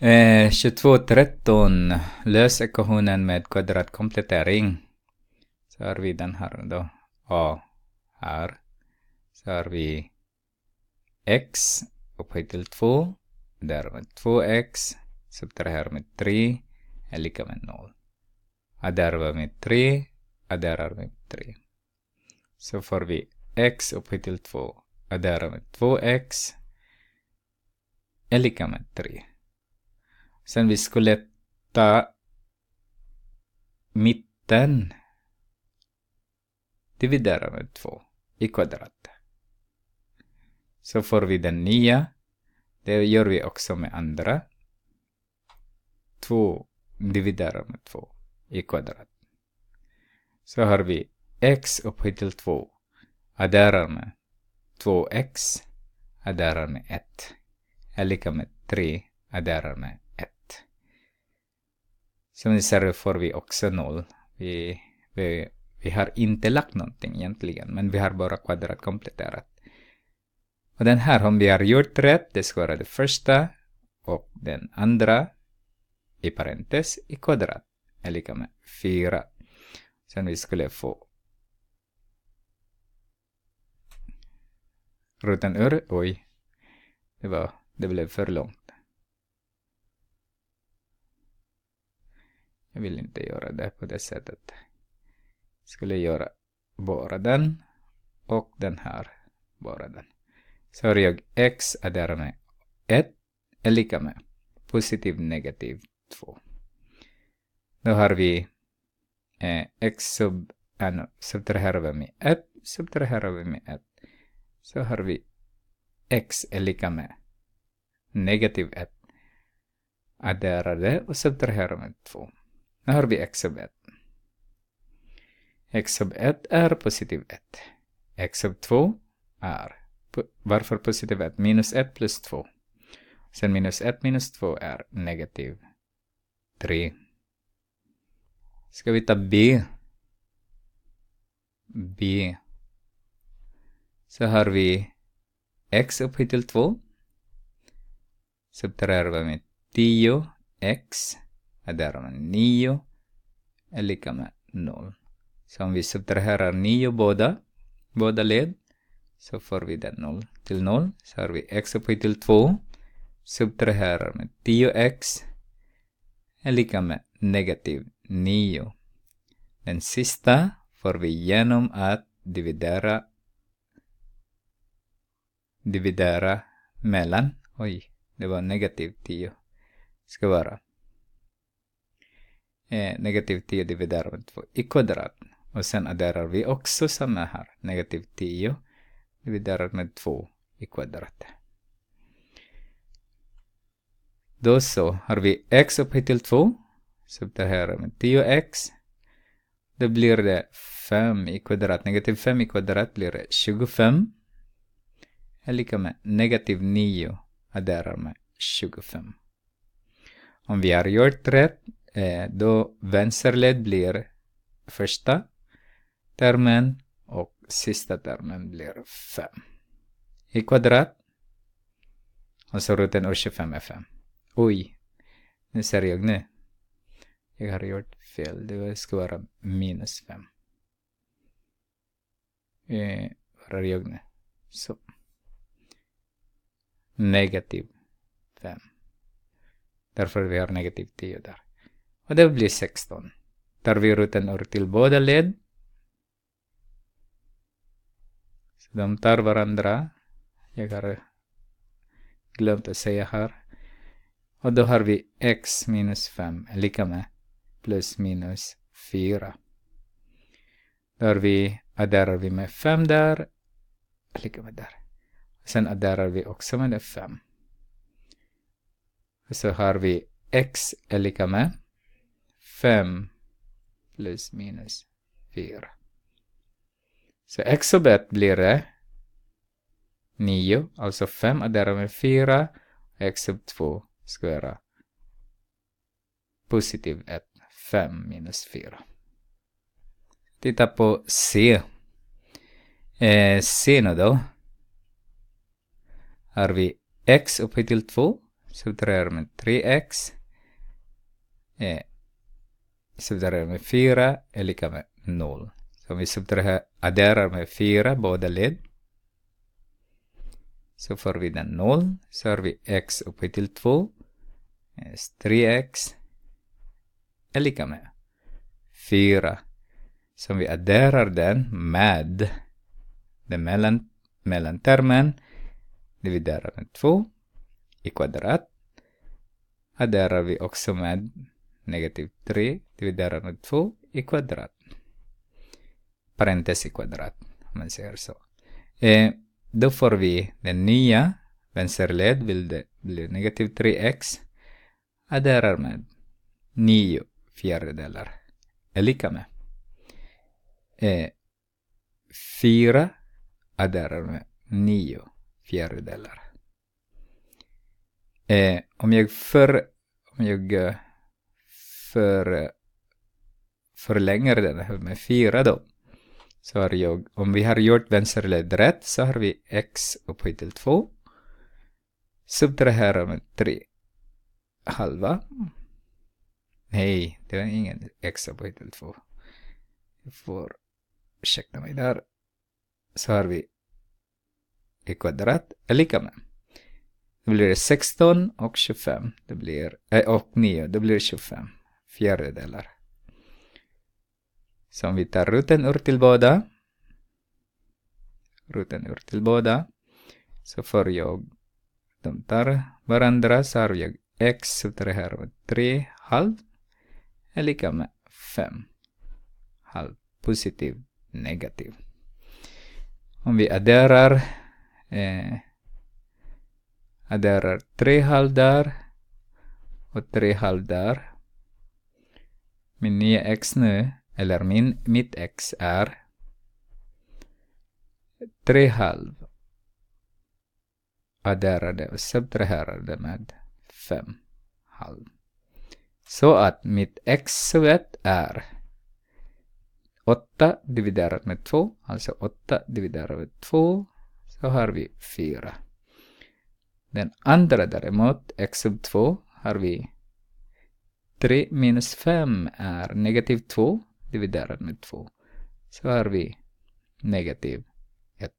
22.13 Lös ekvationen med kvadratkomplettering. Så har vi den här då. A här. Så har vi x upphöjt till 2. Där har vi 2x. Subtraherar med 3. Är lika med 0. Där Adderar med 3. och där Adderar med 3. Så får vi x upphöjt till 2. och där Adderar med 2x. Är lika med 3. Sen vi skulle ta mitten dividera med två i kvadrat. Så får vi den nya. Det gör vi också med andra. Två dividera med två i kvadrat. Så har vi x upphöjt till två Adderar med 2x. Adderar med 1. Är lika med 3. Adderar med som ni ser får vi också noll. Vi, vi, vi har inte lagt någonting egentligen, men vi har bara kvadratkompletterat. Och den här, om vi har gjort rätt, det ska vara det första och den andra i parentes i kvadrat är lika med 4. Sen vi skulle få rutan ur, oj, det, var, det blev för långt. Jag vill inte göra det på det sättet. Jag skulle göra bara den och den här bara den. Så har jag x adderar med 1 är lika med positiv negativ 2. Då har vi eh, x sub, äh, subtraherar vi med 1, subtraherar vi med 1. Så har vi x är lika med negativ 1. Adderar det och subtraherar med 2. Nu har vi x sub 1. x sub 1 är positiv 1. x sub 2 är... Varför positiv 1? Minus 1 plus 2. Sen minus 1 minus 2 är negativ 3. Ska vi ta B? B. Så har vi x upphöjt till 2. Subtraherar vi med 10x är därav 9 är lika med 0. Så om vi subtraherar 9 båda, båda led, så får vi det 0 till 0. Så har vi x upphöjt till 2, subtraherar med 10x, är lika med negativ 9. Den sista får vi genom att dividera, dividera mellan, oj, det var negativ 10, ska vara eh, negativ 10 dividerat med 2 i kvadrat. Och sen adderar vi också samma här. Negativ 10 dividerat med 2 i kvadrat. Då så har vi x upphöjt till 2. Subtraherar med 10x. Då blir det 5 i kvadrat. Negativ 5 i kvadrat blir det 25. Är lika med negativ 9 adderar med 25. Om vi har gjort rätt eh, då vänsterled blir första termen och sista termen blir 5 i kvadrat. Och så roten ur 25 är 5. Oj, nu ser jag nu. Jag har gjort fel. Det ska vara minus 5. Eh, var är jag nu? Så. Negativ 5. Därför vi har negativ 10 där. Och det blir 16. Tar vi ruten or till båda led. Så de tar varandra. Jag har glömt att säga här. Och då har vi x minus 5 är lika med plus minus 4. Då har vi, adderar vi med 5 där, lika med där. Sen adderar vi också med 5. Och Så har vi x är lika med 5 plus minus 4. Så x sub 1 blir det 9, alltså 5 adderar med 4, x sub 2 ska vara positiv 1, 5 minus 4. Titta på C. Eh, C nu då. Har vi x upphöjt till 2, subtraherar med 3x. Eh, subtraherar med 4 är lika med 0. Så om vi adderar med 4, båda led, så får vi den 0. Så har vi x uppe till 2, 3x är lika med 4. Så om vi adderar den med den mellan, mellantermen, dividerar med 2 i kvadrat, adderar vi också med negativ 3 dividerat med 2 i kvadrat. Parentes i kvadrat, om man säger så. Eh, då får vi den nya vänsterled, det blir negativ 3x, adderar med 9 fjärdedelar, är lika med eh, 4 adderar med 9 fjärdedelar. Eh, om jag för, om jag eh, för förlänger den med 4 då. Så har jag, om vi har gjort vänsterled rätt så har vi x upphöjt till 2. Subtrahera med 3 halva. Nej, det var ingen x upphöjt till 2. Jag får ursäkta mig där. Så har vi i kvadrat är lika med. Då blir det 16 och 25. Eh, det blir, äh, och 9, det blir 25 fjärdedelar. Så om vi tar ruten ur till båda, ruten ur till båda, så får jag, de tar varandra, så har jag x, så det här var 3 halv, är lika med 5 halv, positiv, negativ. Om vi adderar, eh, adderar 3 halv där och 3 halv där, min nya ex nu, eller min, mitt ex är tre halv adderade och subtraherade med fem halv. Så att mitt x är 8 dividerat med 2, alltså 8 dividerat med 2, så har vi 4. Den andra däremot, x sub 2, har vi 3 minus 5 är negativ 2 dividerat med 2. Så har vi negativ 1.